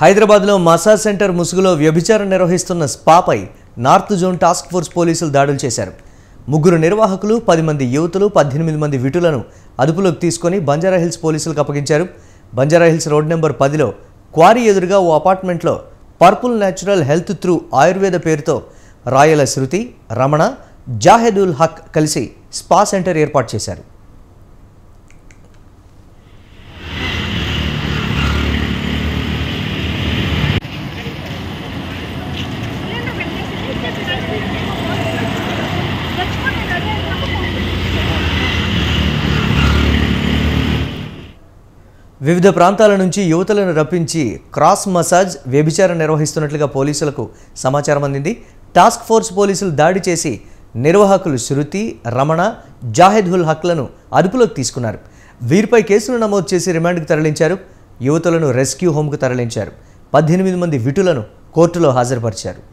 హైదరాబాద్లో massage centre ముసుగులో వ్యభిచారం నిర్వహిస్తున్న స్పాపై నార్త్ జోన్ టాస్క్ ఫోర్స్ పోలీసులు దాడులు చేశారు ముగ్గురు నిర్వాహకులు పది మంది యువతులు పద్దెనిమిది మంది విటులను అదుపులోకి తీసుకొని బంజారాహిల్స్ పోలీసులకు అప్పగించారు బంజారాహిల్స్ రోడ్ నెంబర్ పదిలో క్వారీ ఎదురుగా ఓ అపార్ట్మెంట్లో purple natural health through Ayurveda పేరుతో రాయల శృతి రమణ జాహెదుల్ హక్ కలిసి స్పా సెంటర్ ఏర్పాటు చేశారు వివిధ ప్రాంతాల నుంచి యువతలను రప్పించి క్రాస్ మసాజ్ వ్యభిచారం నిర్వహిస్తున్నట్లుగా పోలీసులకు సమాచారం అందింది టాస్క్ ఫోర్స్ పోలీసులు దాడి చేసి నిర్వాహకులు శృతి రమణ జాహెద్హుల్ హక్లను అదుపులోకి తీసుకున్నారు వీరిపై కేసులు నమోదు చేసి రిమాండ్కు తరలించారు యువతులను రెస్క్యూ హోమ్కు తరలించారు పద్దెనిమిది మంది విటులను కోర్టులో హాజరుపరిచారు